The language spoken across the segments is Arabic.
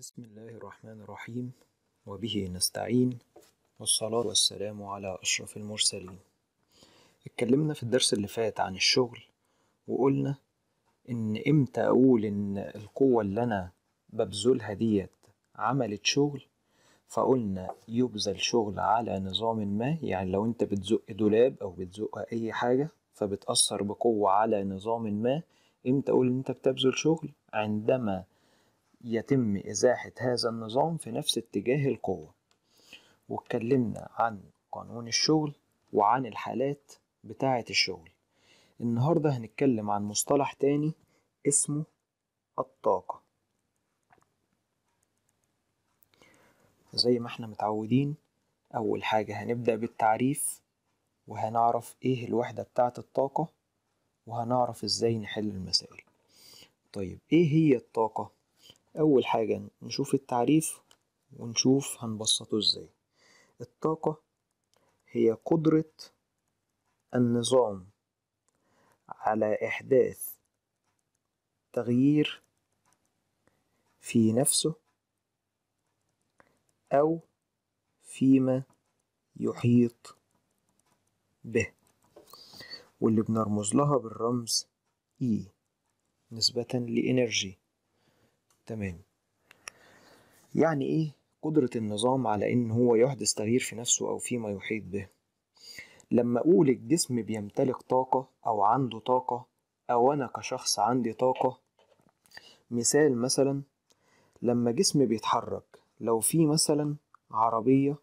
بسم الله الرحمن الرحيم وبه نستعين والصلاة والسلام على أشرف المرسلين اتكلمنا في الدرس اللي فات عن الشغل وقلنا إن إمتى أقول إن القوة اللي أنا ببذلها ديت عملت شغل فقلنا يبذل شغل على نظام ما يعني لو أنت بتزق دولاب أو بتزق أي حاجة فبتأثر بقوة على نظام ما إمتى أقول إن أنت بتبذل شغل عندما يتم إزاحة هذا النظام في نفس اتجاه القوة واتكلمنا عن قانون الشغل وعن الحالات بتاعة الشغل النهاردة هنتكلم عن مصطلح تاني اسمه الطاقة زي ما احنا متعودين أول حاجة هنبدأ بالتعريف وهنعرف ايه الوحدة بتاعة الطاقة وهنعرف ازاي نحل المسائل طيب ايه هي الطاقة أول حاجة نشوف التعريف ونشوف هنبسطه ازاي الطاقة هي قدرة النظام على إحداث تغيير في نفسه أو فيما يحيط به واللي بنرمز لها بالرمز E نسبة لإنرجي تمام يعني ايه قدرة النظام على ان هو يحدث تغيير في نفسه او فيما يحيط به لما اقول الجسم بيمتلك طاقة او عنده طاقة او انا كشخص عندي طاقة مثال مثلا لما جسم بيتحرك لو في مثلا عربية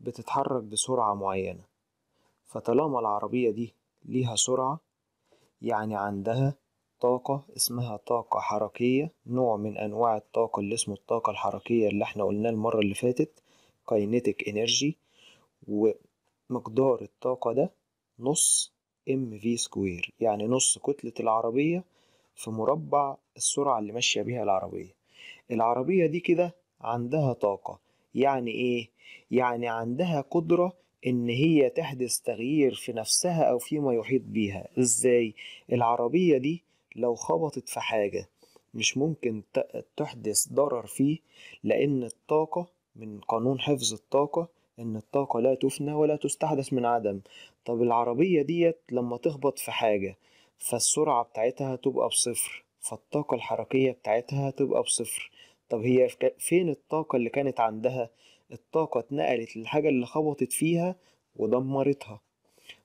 بتتحرك بسرعة معينة فطالما العربية دي ليها سرعة يعني عندها طاقة اسمها طاقة حركية نوع من أنواع الطاقة اللي اسمه الطاقة الحركية اللي احنا قلناه المرة اللي فاتت كاينيتيك انرجي ومقدار الطاقة ده نص ام في سكوير يعني نص كتلة العربية في مربع السرعة اللي ماشية بيها العربية العربية دي كده عندها طاقة يعني ايه؟ يعني عندها قدرة ان هي تحدث تغيير في نفسها او فيما يحيط بيها ازاي؟ العربية دي لو خبطت في حاجة مش ممكن تحدث ضرر فيه لأن الطاقة من قانون حفظ الطاقة إن الطاقة لا تفنى ولا تستحدث من عدم طب العربية ديت لما تخبط في حاجة فالسرعة بتاعتها تبقى بصفر فالطاقة الحركية بتاعتها تبقى بصفر طب هي فين الطاقة اللي كانت عندها الطاقة اتنقلت للحاجة اللي خبطت فيها ودمرتها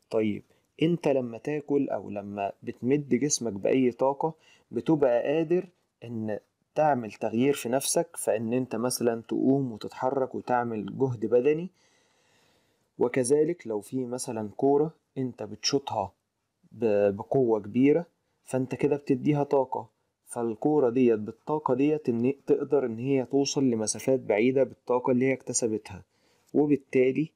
طيب انت لما تاكل او لما بتمد جسمك باي طاقه بتبقى قادر ان تعمل تغيير في نفسك فان انت مثلا تقوم وتتحرك وتعمل جهد بدني وكذلك لو في مثلا كوره انت بتشوطها بقوه كبيره فانت كده بتديها طاقه فالكوره ديت بالطاقه ديت ان تقدر ان هي توصل لمسافات بعيده بالطاقه اللي هي اكتسبتها وبالتالي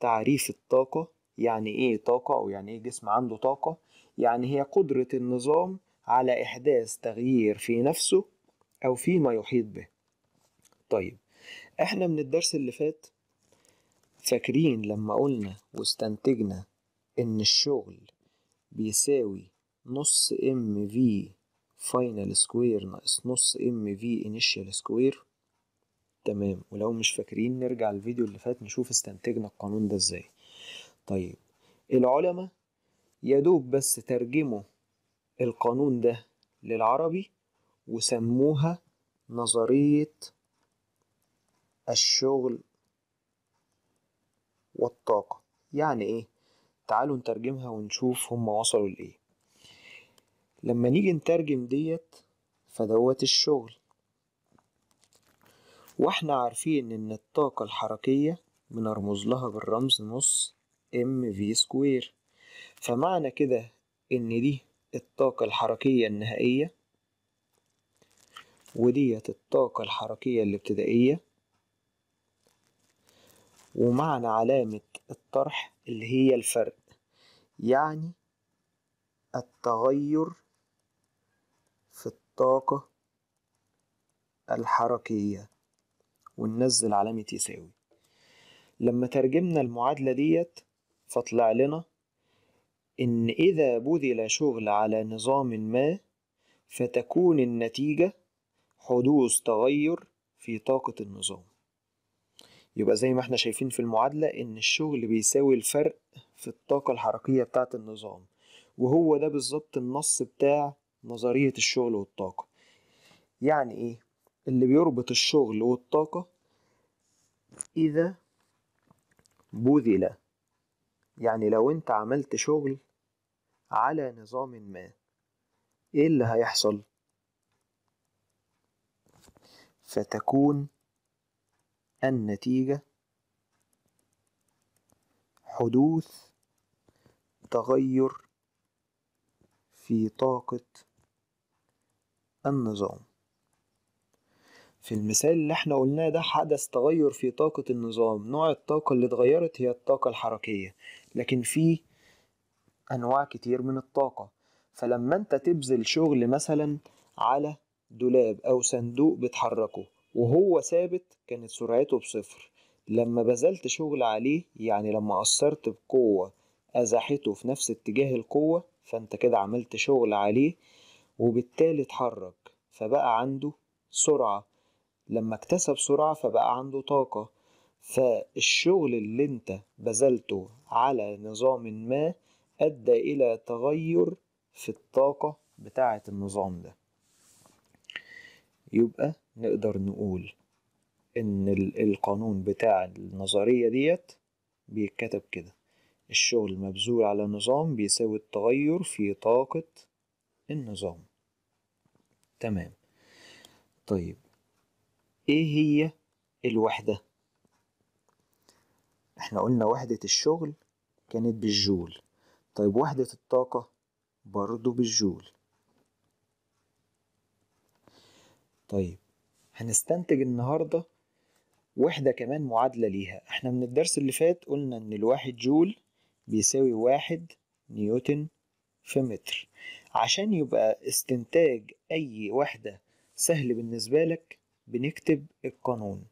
تعريف الطاقه يعني ايه طاقة او يعني ايه جسم عنده طاقة يعني هي قدرة النظام على احداث تغيير في نفسه او فيما يحيط به طيب احنا من الدرس اللي فات فاكرين لما قلنا واستنتجنا ان الشغل بيساوي نص ام في فاينل سكوير ناقص نص ام في انيشال سكوير تمام ولو مش فاكرين نرجع الفيديو اللي فات نشوف استنتجنا القانون ده ازاي طيب العلماء يدوب بس ترجموا القانون ده للعربي وسموها نظرية الشغل والطاقة يعني ايه تعالوا نترجمها ونشوف هم وصلوا لايه لما نيجي نترجم ديت فدوت الشغل واحنا عارفين ان الطاقة الحركية بنرمز لها بالرمز نص ام في سكوير فمعنى كده ان دي الطاقة الحركية النهائية وديت الطاقة الحركية الابتدائية ومعنى علامة الطرح اللي هي الفرق يعني التغير في الطاقة الحركية وننزل علامة يساوي لما ترجمنا المعادلة ديت فطلع لنا إن إذا بذل شغل على نظام ما فتكون النتيجة حدوث تغير في طاقة النظام يبقى زي ما احنا شايفين في المعادلة إن الشغل بيساوي الفرق في الطاقة الحركية بتاعة النظام وهو ده بالظبط النص بتاع نظرية الشغل والطاقة يعني إيه؟ اللي بيربط الشغل والطاقة إذا بذل يعني لو انت عملت شغل على نظام ما ايه اللي هيحصل فتكون النتيجة حدوث تغير في طاقة النظام في المثال اللي احنا قلناه ده حدث تغير في طاقة النظام نوع الطاقة اللي اتغيرت هي الطاقة الحركية لكن في انواع كتير من الطاقه فلما انت تبذل شغل مثلا على دولاب او صندوق بتحركه وهو ثابت كانت سرعته بصفر لما بذلت شغل عليه يعني لما أثرت بقوة ازاحته في نفس اتجاه القوة فأنت كده عملت شغل عليه وبالتالي اتحرك فبقى عنده سرعة لما اكتسب سرعة فبقى عنده طاقة فالشغل اللي انت بذلته على نظام ما ادى الى تغير في الطاقة بتاعة النظام ده يبقى نقدر نقول ان القانون بتاع النظرية ديت بيتكتب كده الشغل المبذول على نظام بيساوي التغير في طاقة النظام تمام طيب ايه هي الوحدة احنا قلنا وحدة الشغل كانت بالجول طيب وحدة الطاقة برضو بالجول طيب هنستنتج النهاردة وحدة كمان معادلة ليها احنا من الدرس اللي فات قلنا ان الواحد جول بيساوي واحد نيوتن في متر عشان يبقى استنتاج اي وحدة سهل بالنسبة لك بنكتب القانون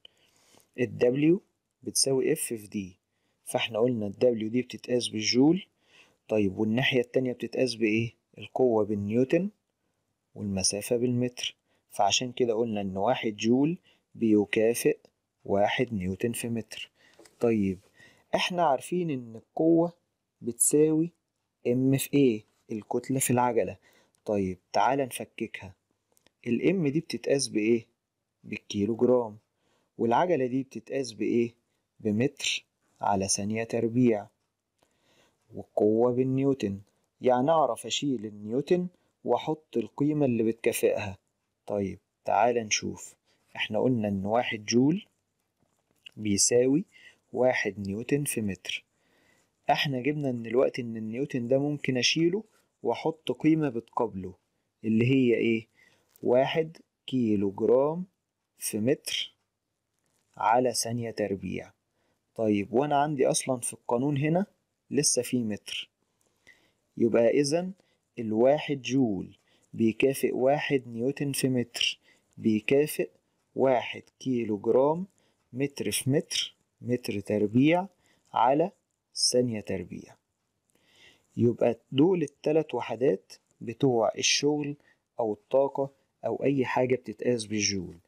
ال W بتساوي F في D فاحنا قلنا الدبليو دي بتتقاس بالجول طيب والناحية التانية بتتقاس بإيه؟ القوة بالنيوتن والمسافة بالمتر فعشان كده قلنا إن واحد جول بيكافئ واحد نيوتن في متر طيب إحنا عارفين إن القوة بتساوي ام في ايه الكتلة في العجلة طيب تعال نفككها الام دي بتتقاس بإيه؟ بالكيلو جرام والعجلة دي بتتقاس بإيه؟ بمتر على ثانية تربيع والقوة بالنيوتن يعني أعرف أشيل النيوتن وأحط القيمة اللي بتكافئها طيب تعال نشوف احنا قلنا إن واحد جول بيساوي واحد نيوتن في متر احنا جبنا إن الوقت إن النيوتن ده ممكن أشيله وأحط قيمة بتقابله اللي هي إيه؟ واحد كيلو جرام في متر على ثانية تربيع طيب وانا عندي اصلا في القانون هنا لسه في متر يبقى اذا الواحد جول بيكافئ واحد نيوتن في متر بيكافئ واحد كيلو جرام متر في متر متر تربيع على ثانية تربيع يبقى دول التلات وحدات بتوع الشغل أو الطاقة أو أي حاجة بتتقاس بالجول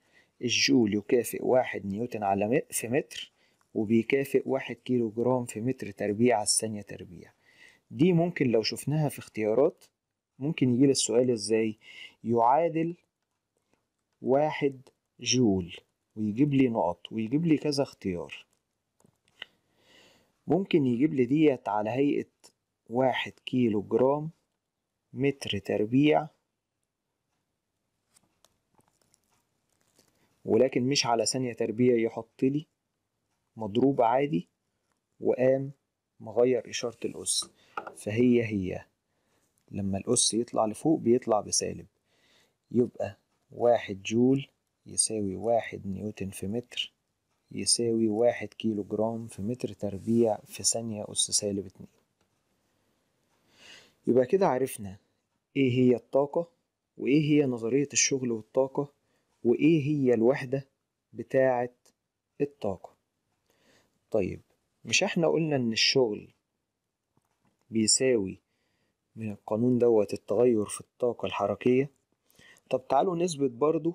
الجول يكافئ واحد نيوتن على في متر وبيكافئ واحد كيلو جرام في متر تربيع على الثانية تربيع دي ممكن لو شفناها في اختيارات ممكن يجي السؤال ازاي يعادل واحد جول ويجيب لي نقط ويجيب لي كذا اختيار ممكن يجيب لي ديت على هيئة واحد كيلو جرام متر تربيع ولكن مش على ثانية تربيع يحط لي مضروبة عادي وقام مغير إشارة الأس فهي هي لما الأس يطلع لفوق بيطلع بسالب يبقى واحد جول يساوي واحد نيوتن في متر يساوي واحد كيلو جرام في متر تربيع في ثانية أس سالب اتنين يبقى كده عرفنا إيه هي الطاقة وإيه هي نظرية الشغل والطاقة وإيه هي الوحدة بتاعة الطاقة طيب مش احنا قلنا ان الشغل بيساوي من القانون دوت التغير في الطاقة الحركية طب تعالوا نثبت برضو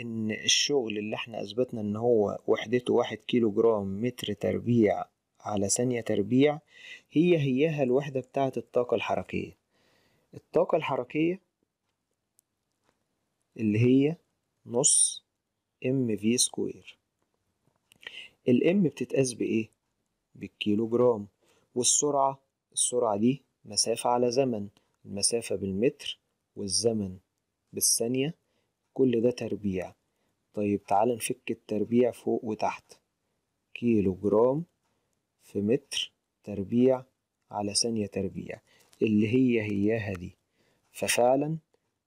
ان الشغل اللي احنا اثبتنا ان هو وحدته واحد كيلو جرام متر تربيع على ثانية تربيع هي هيها الوحدة بتاعة الطاقة الحركية الطاقة الحركية اللي هي نص ام في سكوير الام بتتقاس بايه بالكيلو جرام والسرعه السرعه دي مسافه على زمن المسافه بالمتر والزمن بالثانيه كل ده تربيع طيب تعال نفك التربيع فوق وتحت كيلو جرام في متر تربيع على ثانية تربيع اللي هي هياها دي ففعلا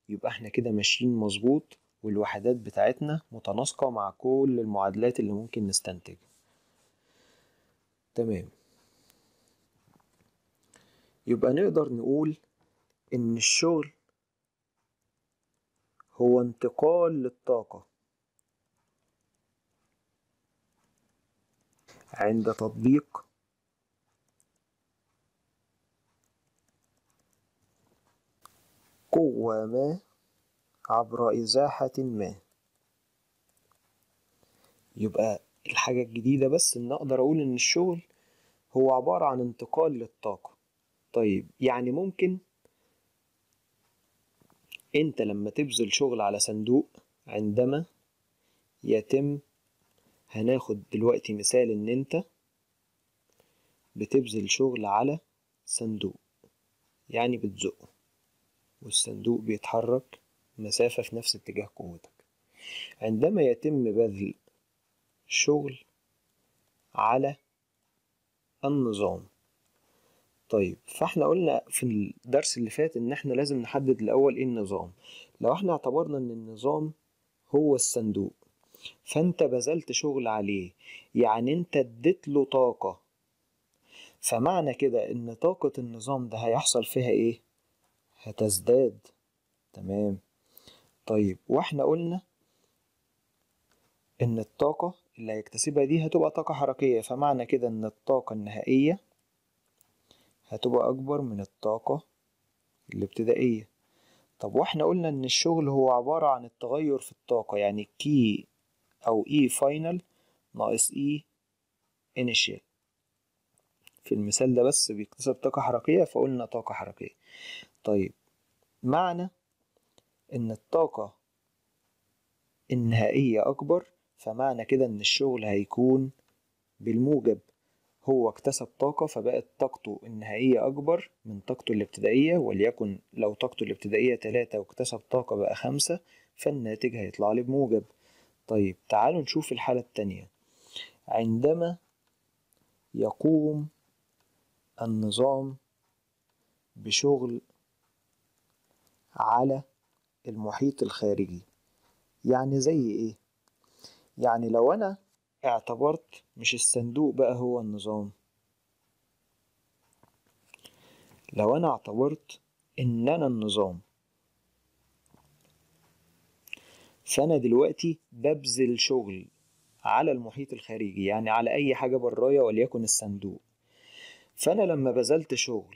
يبقى احنا كده ماشيين مظبوط والوحدات بتاعتنا متناسقة مع كل المعادلات اللي ممكن نستنتجها تمام يبقى نقدر نقول إن الشغل هو انتقال للطاقة عند تطبيق قوة ما عبر إزاحة ما يبقى الحاجة الجديدة بس إن أقدر أقول إن الشغل هو عبارة عن انتقال للطاقة طيب يعني ممكن أنت لما تبذل شغل على صندوق عندما يتم هناخد دلوقتي مثال إن أنت بتبذل شغل على صندوق يعني بتزقه والصندوق بيتحرك مسافة في نفس اتجاه قوتك عندما يتم بذل شغل على النظام طيب فاحنا قلنا في الدرس اللي فات ان احنا لازم نحدد الاول ايه النظام لو احنا اعتبرنا ان النظام هو الصندوق فانت بذلت شغل عليه يعني انت اديت له طاقة فمعنى كده ان طاقة النظام ده هيحصل فيها ايه هتزداد تمام طيب واحنا قلنا ان الطاقة اللي هيكتسبها دي هتبقى طاقة حركية فمعنى كده إن الطاقة النهائية هتبقى أكبر من الطاقة الابتدائية طب واحنا قلنا إن الشغل هو عبارة عن التغير في الطاقة يعني كي أو إي e فاينل ناقص إي e إنيشيال في المثال ده بس بيكتسب طاقة حركية فقلنا طاقة حركية طيب معنى إن الطاقة النهائية أكبر فمعنى كده إن الشغل هيكون بالموجب هو اكتسب طاقة فبقت طاقته النهائية أكبر من طاقته الابتدائية وليكن لو طاقته الابتدائية تلاتة واكتسب طاقة بقى خمسة فالناتج هيطلع لي بموجب طيب تعالوا نشوف الحالة التانية عندما يقوم النظام بشغل على المحيط الخارجي يعني زي ايه يعني لو أنا اعتبرت مش الصندوق بقى هو النظام لو أنا اعتبرت إن أنا النظام فأنا دلوقتي ببذل شغل على المحيط الخارجي يعني على أي حاجة برايا وليكن الصندوق فأنا لما بذلت شغل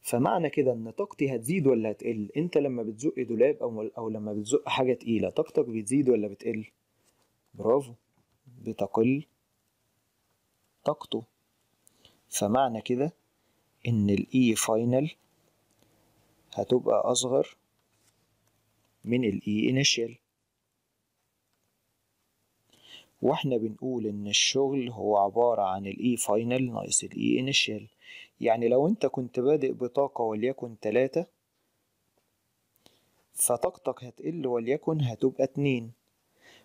فمعنى كده ان طاقتي هتزيد ولا هتقل انت لما بتزق دولاب او او لما بتزق حاجه تقيله طاقتك بتزيد ولا بتقل برافو بتقل طاقته فمعنى كده ان الاي فاينل e هتبقى اصغر من الاي انيشال e واحنا بنقول ان الشغل هو عبارة عن الاي فاينل e ناقص الاي انيشال يعني لو انت كنت بادئ بطاقة وليكن تلاتة فطاقتك هتقل وليكن هتبقى اتنين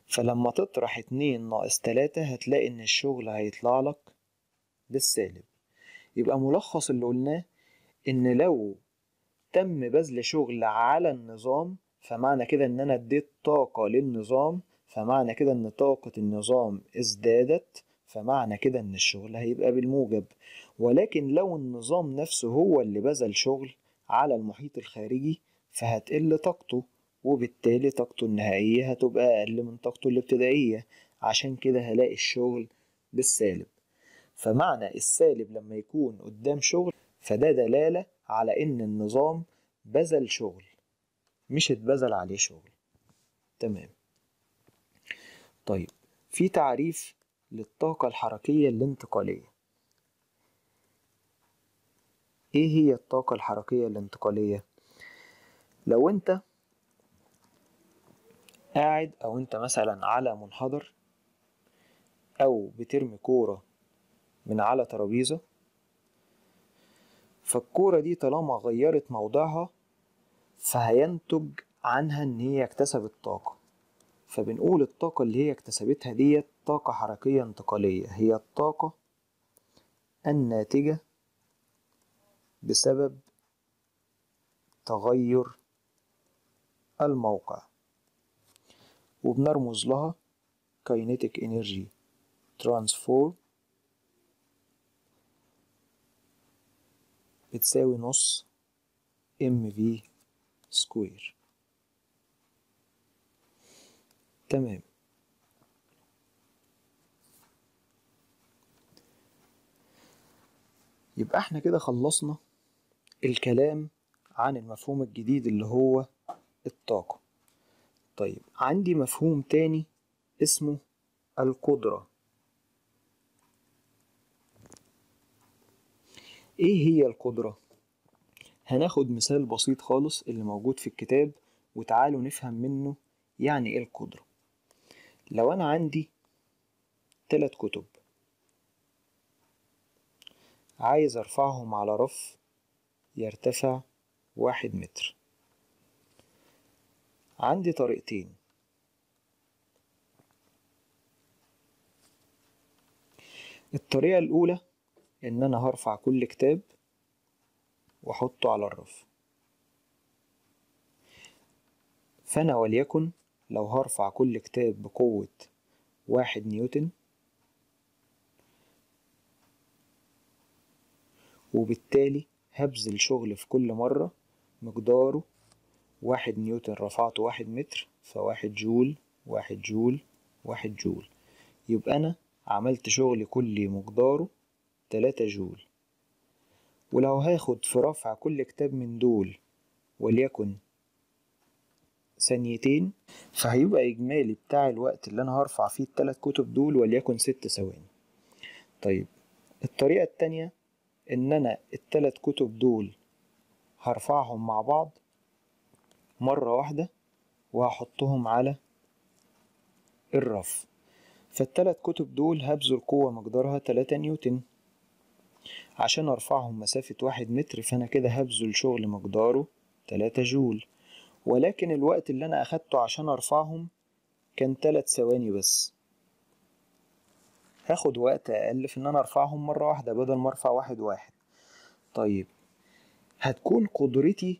فلما تطرح اتنين ناقص تلاتة هتلاقي إن الشغل هيطلع لك بالسالب يبقى ملخص اللي قلناه إن لو تم بذل شغل على النظام فمعنى كده إن أنا اديت طاقة للنظام فمعنى كده إن طاقة النظام ازدادت فمعنى كده إن الشغل هيبقى بالموجب ولكن لو النظام نفسه هو اللي بذل شغل على المحيط الخارجي فهتقل طاقته وبالتالي طاقته النهائية هتبقى أقل من طاقته الابتدائية عشان كده هلاقي الشغل بالسالب فمعنى السالب لما يكون قدام شغل فده دلالة على إن النظام بذل شغل مش اتبذل عليه شغل تمام طيب في تعريف للطاقة الحركية الانتقالية ايه هي الطاقة الحركية الانتقالية؟ لو انت قاعد او انت مثلا على منحدر او بترمي كورة من على ترابيزة فالكورة دي طالما غيرت موضعها فهينتج عنها ان هي اكتسبت طاقة فبنقول الطاقة اللي هي اكتسبتها ديت طاقة حركية انتقالية هي الطاقة الناتجة بسبب تغير الموقع وبنرمز لها كاينيتيك انرجي ترانسفور بتساوي نص ام في سكوير تمام يبقى احنا كده خلصنا الكلام عن المفهوم الجديد اللي هو الطاقه طيب عندي مفهوم تاني اسمه القدرة ايه هي القدرة؟ هناخد مثال بسيط خالص اللي موجود في الكتاب وتعالوا نفهم منه يعني ايه القدرة لو انا عندي تلات كتب عايز ارفعهم على رف يرتفع واحد متر عندي طريقتين الطريقة الأولى إن أنا هرفع كل كتاب وأحطه على الرف فأنا وليكن لو هرفع كل كتاب بقوة واحد نيوتن وبالتالي هبذل شغل في كل مرة مقداره واحد نيوتن رفعته واحد متر فواحد جول واحد جول واحد جول يبقى أنا عملت شغل كلي مقداره تلاتة جول ولو هاخد في رفع كل كتاب من دول وليكن ثانيتين فهيبقى إجمالي بتاع الوقت اللي أنا هرفع فيه التلات كتب دول وليكن ست ثواني طيب الطريقة التانية إن أنا التلات كتب دول هرفعهم مع بعض مرة واحدة وهحطهم على الرف فالتلات كتب دول هبذل قوة مقدارها تلاتة نيوتن عشان ارفعهم مسافة واحد متر فانا كده هبذل شغل مقداره تلاتة جول ولكن الوقت اللي انا اخدته عشان ارفعهم كان تلات ثواني بس هاخد وقت اقل في ان انا ارفعهم مرة واحدة بدل ما ارفع واحد واحد طيب هتكون قدرتي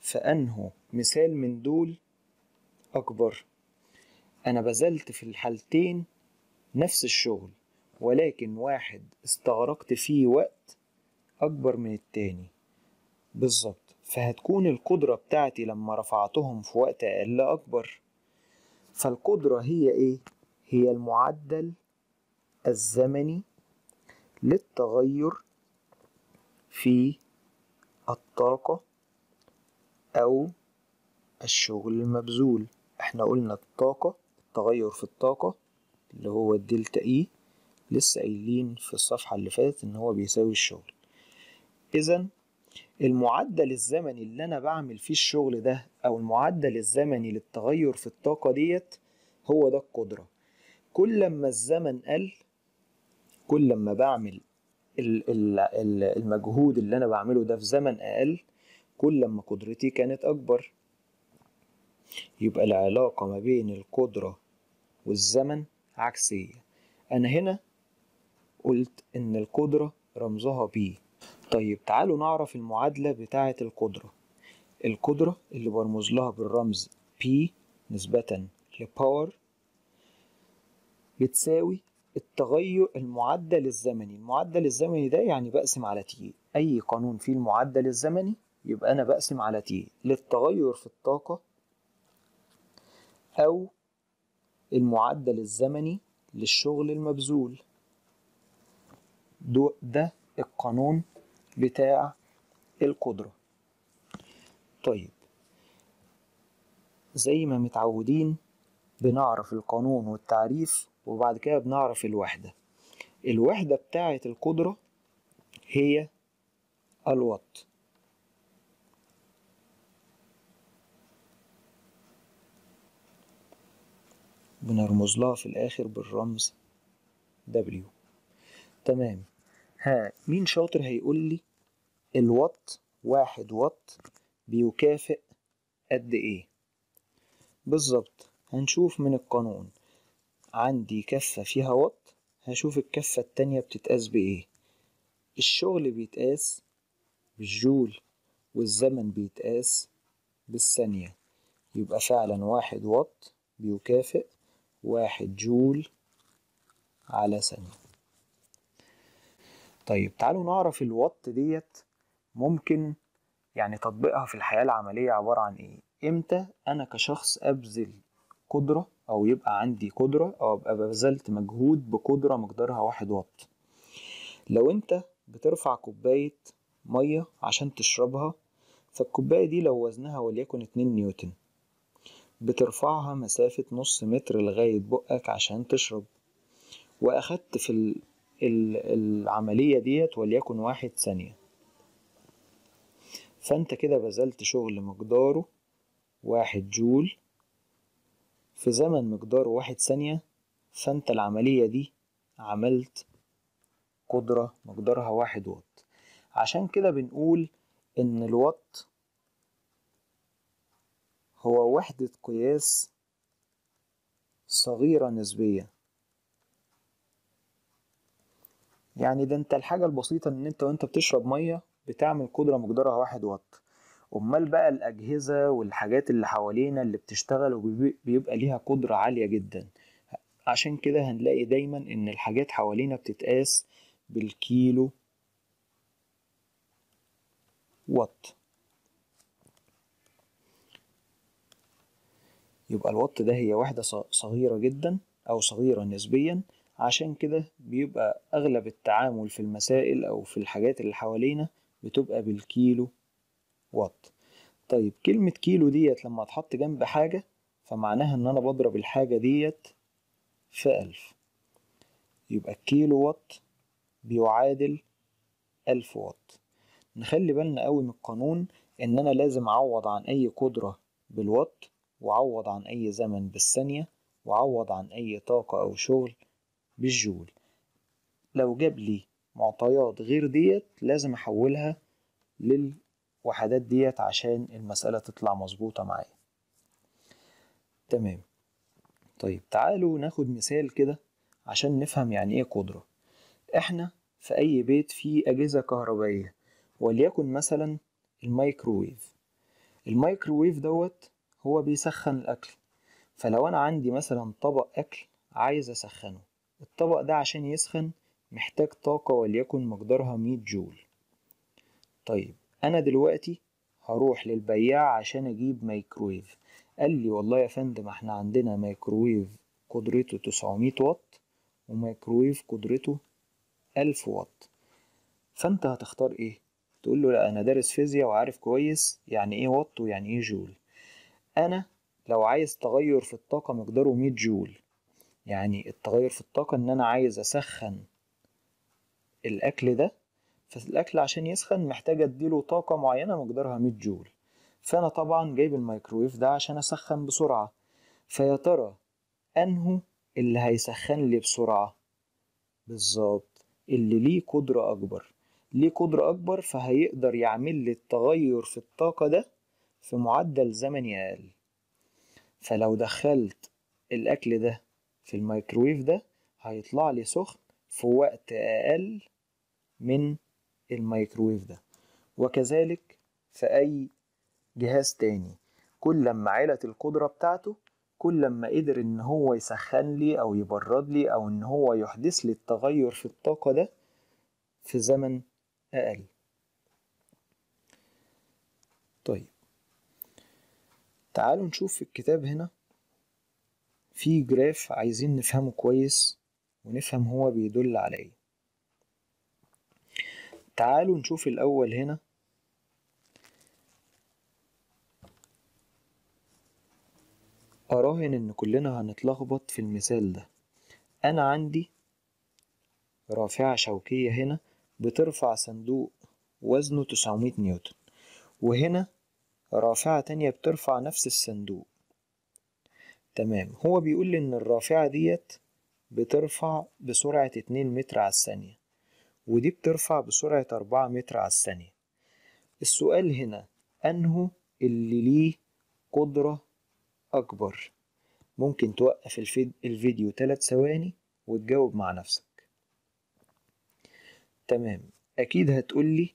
في أنهو مثال من دول أكبر أنا بذلت في الحالتين نفس الشغل ولكن واحد استغرقت فيه وقت أكبر من التاني بالظبط فهتكون القدرة بتاعتي لما رفعتهم في وقت أقل أكبر فالقدرة هي إيه؟ هي المعدل الزمني للتغير في الطاقة أو الشغل المبذول احنا قلنا الطاقة التغير في الطاقة اللي هو الدلتا اي e، لسه قايلين في الصفحة اللي فاتت ان هو بيساوي الشغل اذا المعدل الزمني اللي انا بعمل فيه الشغل ده او المعدل الزمني للتغير في الطاقة ديت هو ده القدرة كل ما الزمن قل كل ما بعمل المجهود اللي انا بعمله ده في زمن اقل كل ما قدرتي كانت اكبر يبقى العلاقة ما بين القدرة والزمن عكسية أنا هنا قلت إن القدرة رمزها بي طيب تعالوا نعرف المعادلة بتاعة القدرة القدرة اللي برمز لها بالرمز P نسبة لباور بتساوي التغير المعدل الزمني المعدل الزمني ده يعني بقسم على تي أي قانون فيه المعدل الزمني يبقى أنا بقسم على تي للتغير في الطاقة أو المعدل الزمني للشغل المبذول ده القانون بتاع القدرة طيب زي ما متعودين بنعرف القانون والتعريف وبعد كده بنعرف الوحدة الوحدة بتاعة القدرة هي الوط بنرمز لها في الآخر بالرمز W تمام ها مين شاطر هيقول لي الوات واحد وات بيكافئ قد ايه بالظبط هنشوف من القانون عندي كفة فيها وات هشوف الكفة التانية بتتقاس بايه الشغل بيتقاس بالجول والزمن بيتقاس بالثانية يبقى فعلا واحد وات بيكافئ واحد جول على ثانية طيب تعالوا نعرف الوات ديت ممكن يعني تطبيقها في الحياة العملية عبارة عن ايه امتى انا كشخص ابذل قدرة او يبقى عندي قدرة او ابقى بذلت مجهود بقدرة مقدارها واحد وات لو انت بترفع كوباية مية عشان تشربها فالكوباية دي لو وزنها وليكن اتنين نيوتن بترفعها مسافة نص متر لغاية بقك عشان تشرب وأخدت في العملية ديت وليكن واحد ثانية فأنت كده بذلت شغل مقداره واحد جول في زمن مقداره واحد ثانية فأنت العملية دي عملت قدرة مقدارها واحد وات عشان كده بنقول إن الوات هو وحدة قياس صغيرة نسبيا يعني ده انت الحاجة البسيطة ان انت وانت بتشرب مية بتعمل قدرة مقدارها واحد وات امال بقى الاجهزة والحاجات اللي حوالينا اللي بتشتغل وبيبقى ليها قدرة عالية جدا عشان كده هنلاقي دايما ان الحاجات حوالينا بتتقاس بالكيلو وات يبقى الوط ده هي وحدة صغيرة جدا أو صغيرة نسبيا عشان كده بيبقى أغلب التعامل في المسائل أو في الحاجات اللي حوالينا بتبقى بالكيلو وات طيب كلمة كيلو ديت لما تحط جنب حاجة فمعناها إن أنا بضرب الحاجة ديت في ألف يبقى الكيلو وات بيعادل ألف وات نخلي بالنا قوي من القانون إن أنا لازم أعوض عن أي قدرة بالوات وعوض عن أي زمن بالثانية وعوض عن أي طاقة أو شغل بالجول لو جاب لي معطيات غير ديت لازم أحولها للوحدات ديت عشان المسألة تطلع مظبوطة معايا تمام طيب تعالوا ناخد مثال كده عشان نفهم يعني ايه قدرة احنا في اي بيت فيه اجهزة كهربائية وليكن مثلا الميكروويف الميكروويف دوت هو بيسخن الأكل فلو أنا عندي مثلا طبق أكل عايز أسخنه الطبق ده عشان يسخن محتاج طاقة وليكن مقدارها مية جول طيب أنا دلوقتي هروح للبياع عشان أجيب مايكرويف قال لي والله يا فندم احنا عندنا مايكرويف قدرته 900 واط ومايكرويف قدرته 1000 واط فانت هتختار ايه تقول له لا انا دارس فيزياء وعارف كويس يعني ايه واط ويعني ايه جول أنا لو عايز تغير في الطاقة مقداره 100 جول يعني التغير في الطاقة إن أنا عايز أسخن الأكل ده فالأكل عشان يسخن محتاج أديله طاقة معينة مقدارها 100 جول فأنا طبعا جايب الميكرويف ده عشان أسخن بسرعة فيا ترى أنهو اللي هيسخن لي بسرعة بالظبط اللي ليه قدرة أكبر ليه قدرة أكبر فهيقدر يعمل لي التغير في الطاقة ده في معدل زمني أقل فلو دخلت الأكل ده في الميكرويف ده هيطلع لي سخن في وقت أقل من الميكرويف ده وكذلك في أي جهاز تاني كل لما علت القدرة بتاعته كل لما قدر إن هو يسخن لي أو يبرد لي أو إن هو يحدث لي التغير في الطاقة ده في زمن أقل طيب تعالوا نشوف في الكتاب هنا في جراف عايزين نفهمه كويس ونفهم هو بيدل على ايه تعالوا نشوف الاول هنا أراهن إن كلنا هنتلخبط في المثال ده أنا عندي رافعة شوكية هنا بترفع صندوق وزنه 900 نيوتن وهنا رافعة تانية بترفع نفس الصندوق تمام هو بيقول إن الرافعة ديت بترفع بسرعة اتنين متر على الثانية ودي بترفع بسرعة أربعة متر على الثانية السؤال هنا أنه اللي ليه قدرة أكبر ممكن توقف الفيديو تلات ثواني وتجاوب مع نفسك تمام أكيد هتقولي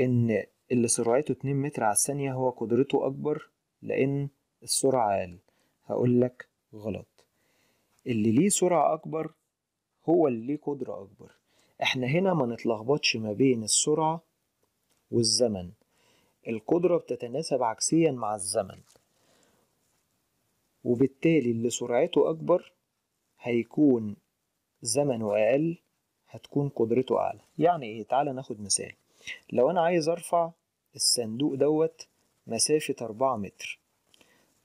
إن اللي سرعته 2 متر على الثانية هو قدرته أكبر لأن السرعة أقل هقول لك غلط اللي ليه سرعة أكبر هو اللي ليه قدرة أكبر احنا هنا ما نتلخبطش ما بين السرعة والزمن القدرة بتتناسب عكسيا مع الزمن وبالتالي اللي سرعته أكبر هيكون زمنه أقل هتكون قدرته أعلى يعني إيه؟ تعالى ناخد مثال لو أنا عايز أرفع الصندوق دوت مسافة أربعة متر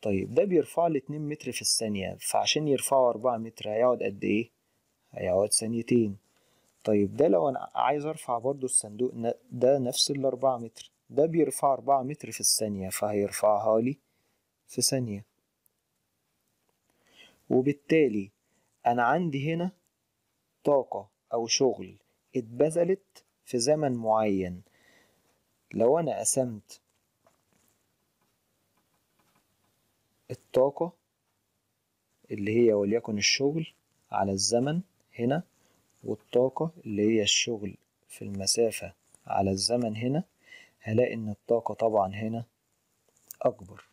طيب ده بيرفع لي اتنين متر في الثانية فعشان يرفعه أربعة متر هيقعد قد إيه؟ هيقعد ثانيتين طيب ده لو أنا عايز أرفع برضو الصندوق ده نفس الأربعة متر ده بيرفع أربعة متر في الثانية فهيرفعها لي في ثانية وبالتالي أنا عندي هنا طاقة أو شغل اتبذلت في زمن معين لو أنا قسمت الطاقة اللي هي وليكن الشغل على الزمن هنا والطاقة اللي هي الشغل في المسافة على الزمن هنا هلاقي إن الطاقة طبعا هنا أكبر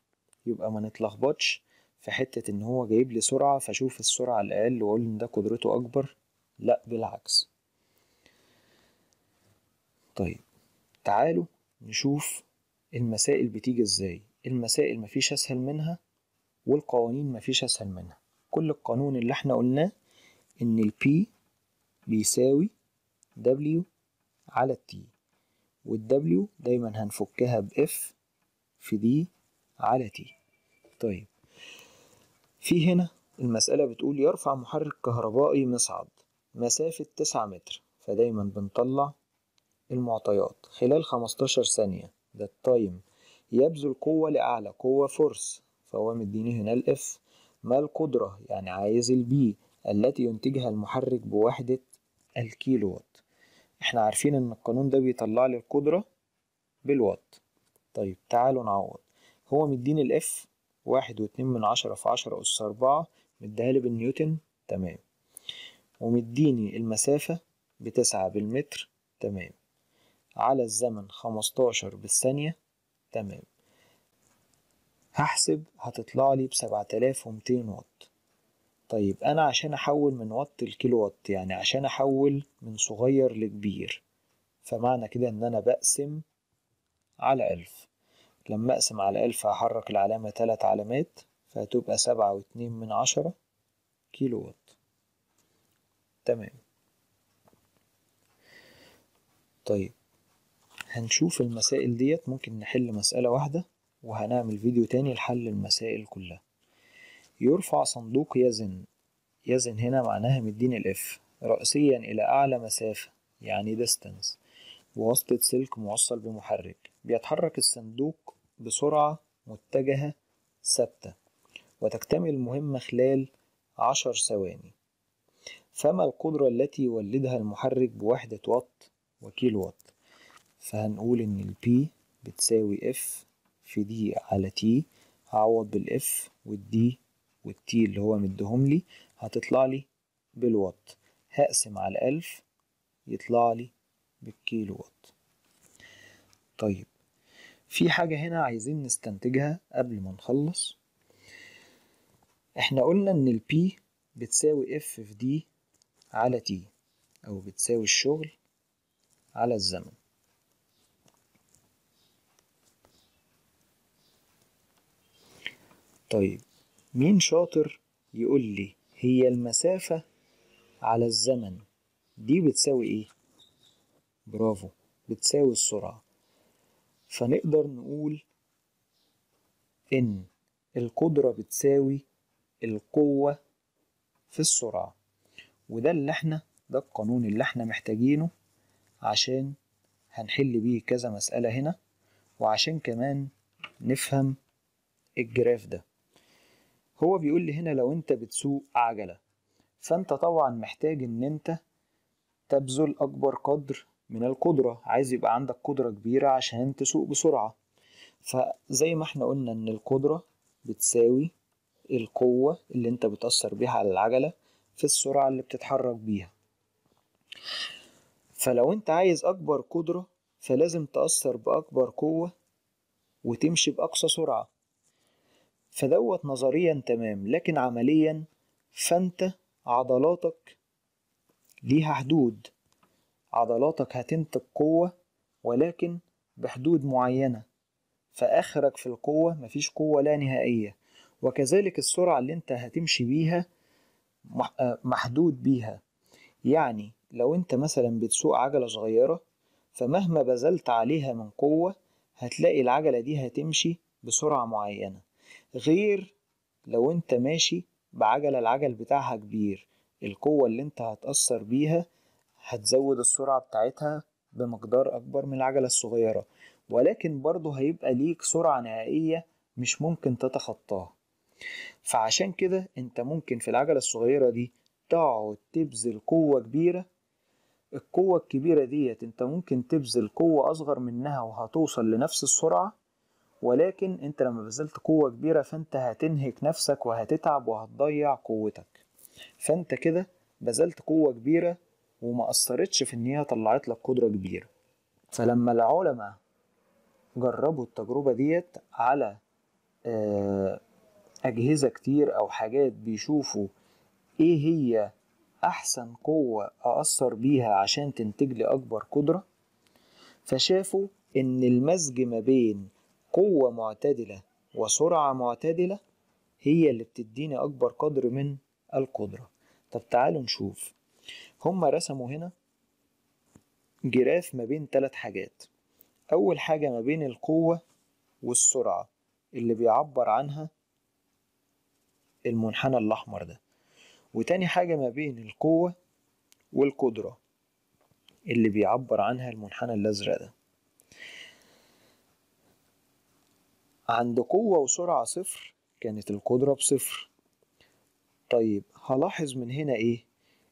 يبقى ما نتلخبطش في حتة إن هو جايب لي سرعة فأشوف السرعة الأقل وأقول إن ده قدرته أكبر لأ بالعكس طيب تعالوا نشوف المسائل بتيجي ازاي المسائل مفيش اسهل منها والقوانين مفيش اسهل منها كل القانون اللي احنا قلناه ان ال P بيساوي W على ال T وال W دايما هنفكها ب F في دي على T طيب في هنا المسألة بتقول يرفع محرك كهربائي مصعد مسافة تسعة متر فدايما بنطلع المعطيات خلال 15 ثانية ده التايم يبذل قوة لأعلى قوة فورس فهو مديني هنا الإف ما القدرة يعني عايز البي التي ينتجها المحرك بوحدة الكيلو وات احنا عارفين ان القانون ده بيطلع لي القدرة بالوات طيب تعالوا نعوض هو مديني الاف واحد واتنين من عشرة في عشرة أس أربعة مديها لي بالنيوتن تمام ومديني المسافة بتسعة بالمتر تمام على الزمن 15 بالثانية تمام هحسب هتطلع لي بسبعة آلاف ومتين واط طيب أنا عشان أحول من واط لكيلو واط يعني عشان أحول من صغير لكبير فمعنى كده إن أنا بقسم على ألف لما أقسم على ألف هحرك العلامة تلات علامات فهتبقى سبعة واتنين من عشرة كيلو واط تمام طيب هنشوف المسائل ديت ممكن نحل مسألة واحدة وهنعمل فيديو تاني لحل المسائل كلها يرفع صندوق يزن يزن هنا معناها مدين الاف رأسيا إلى أعلى مسافة يعني distance بواسطة سلك موصل بمحرك بيتحرك الصندوق بسرعة متجهة ثابتة وتكتمل المهمة خلال عشر ثواني فما القدرة التي يولدها المحرك بوحدة وات وكيلو وات فهنقول إن ال P بتساوي F في دي على T هعوض بال F وال D وال T اللي هو مدهم لي هتطلع لي بالوات هقسم على ألف يطلع لي بالكيلو وات طيب في حاجة هنا عايزين نستنتجها قبل ما نخلص احنا قلنا ان ال P بتساوي F في D على T أو بتساوي الشغل على الزمن طيب مين شاطر يقول لي هي المسافة على الزمن دي بتساوي ايه برافو بتساوي السرعة فنقدر نقول ان القدرة بتساوي القوة في السرعة وده اللي احنا ده القانون اللي احنا محتاجينه عشان هنحل بيه كذا مسألة هنا وعشان كمان نفهم الجراف ده هو بيقول لي هنا لو انت بتسوق عجلة فانت طبعا محتاج ان انت تبذل اكبر قدر من القدرة عايز يبقى عندك قدرة كبيرة عشان تسوق بسرعة فزي ما احنا قلنا ان القدرة بتساوي القوة اللي انت بتأثر بيها على العجلة في السرعة اللي بتتحرك بيها فلو انت عايز اكبر قدرة فلازم تأثر بأكبر قوة وتمشي بأقصى سرعة فدوت نظريا تمام لكن عمليا فانت عضلاتك ليها حدود عضلاتك هتنتج قوة ولكن بحدود معينة فآخرك في القوة مفيش قوة لا نهائية وكذلك السرعة اللي انت هتمشي بيها محدود بيها يعني لو انت مثلا بتسوق عجلة صغيرة فمهما بذلت عليها من قوة هتلاقي العجلة دي هتمشي بسرعة معينة غير لو انت ماشي بعجلة العجل بتاعها كبير القوة اللي انت هتأثر بيها هتزود السرعة بتاعتها بمقدار أكبر من العجلة الصغيرة ولكن برضه هيبقى ليك سرعة نهائية مش ممكن تتخطاها فعشان كده انت ممكن في العجلة الصغيرة دي تقعد تبذل قوة كبيرة القوة الكبيرة ديت انت ممكن تبذل قوة أصغر منها وهتوصل لنفس السرعة ولكن انت لما بذلت قوة كبيرة فانت هتنهك نفسك وهتتعب وهتضيع قوتك فانت كده بذلت قوة كبيرة وما أثرتش في إن هي طلعت لك قدرة كبيرة فلما العلماء جربوا التجربة ديت على آه، أجهزة كتير أو حاجات بيشوفوا إيه هي أحسن قوة أأثر بيها عشان تنتج لي أكبر قدرة فشافوا إن المزج ما بين قوة معتدلة وسرعة معتدلة هي اللي بتديني أكبر قدر من القدرة طب تعالوا نشوف هما رسموا هنا جراف ما بين ثلاث حاجات أول حاجة ما بين القوة والسرعة اللي بيعبر عنها المنحنى الأحمر ده وتاني حاجة ما بين القوة والقدرة اللي بيعبر عنها المنحنى الأزرق ده عند قوة وسرعة صفر كانت القدرة بصفر طيب هلاحظ من هنا ايه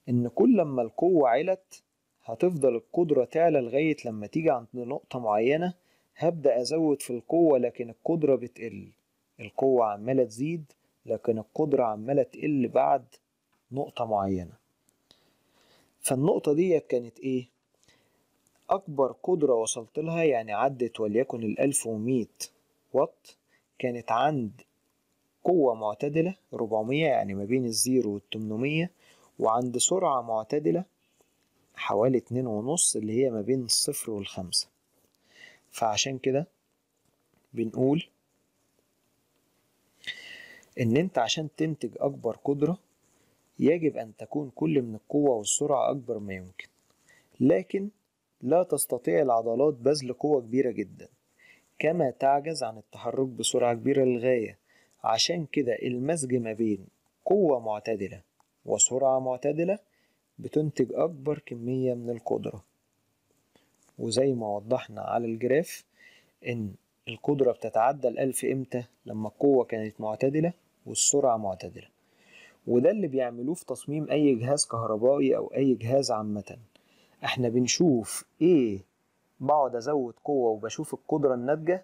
ان كل لما القوة علت هتفضل القدرة تعلى لغاية لما تيجي عند نقطة معينة هبدأ أزود في القوة لكن القدرة بتقل القوة عمالة تزيد لكن القدرة عمالة تقل بعد نقطة معينة فالنقطة دي كانت إيه؟ أكبر قدرة وصلت لها يعني عدت وليكن الألف ومية وات كانت عند قوة معتدلة 400 يعني ما بين الزيرو والتمنمية وعند سرعة معتدلة حوالي اتنين ونص اللي هي ما بين الصفر والخمسة فعشان كده بنقول إن أنت عشان تنتج أكبر قدرة يجب أن تكون كل من القوة والسرعة أكبر ما يمكن لكن لا تستطيع العضلات بذل قوة كبيرة جدا كما تعجز عن التحرك بسرعة كبيرة للغاية عشان كده المزج ما بين قوة معتدلة وسرعة معتدلة بتنتج أكبر كمية من القدرة وزي ما وضحنا على الجراف إن القدرة بتتعدى الألف إمتى لما القوة كانت معتدلة والسرعة معتدلة وده اللي بيعملوه في تصميم أي جهاز كهربائي أو أي جهاز عامة احنا بنشوف ايه بقعد ازود قوه وبشوف القدره الناتجه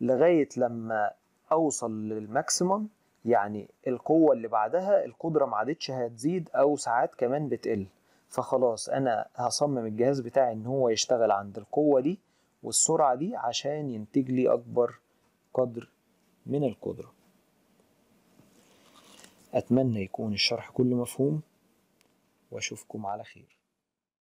لغايه لما اوصل للماكسيمم يعني القوه اللي بعدها القدره ما عادتش هتزيد او ساعات كمان بتقل فخلاص انا هصمم الجهاز بتاعي ان هو يشتغل عند القوه دي والسرعه دي عشان ينتج لي اكبر قدر من القدره اتمنى يكون الشرح كله مفهوم واشوفكم على خير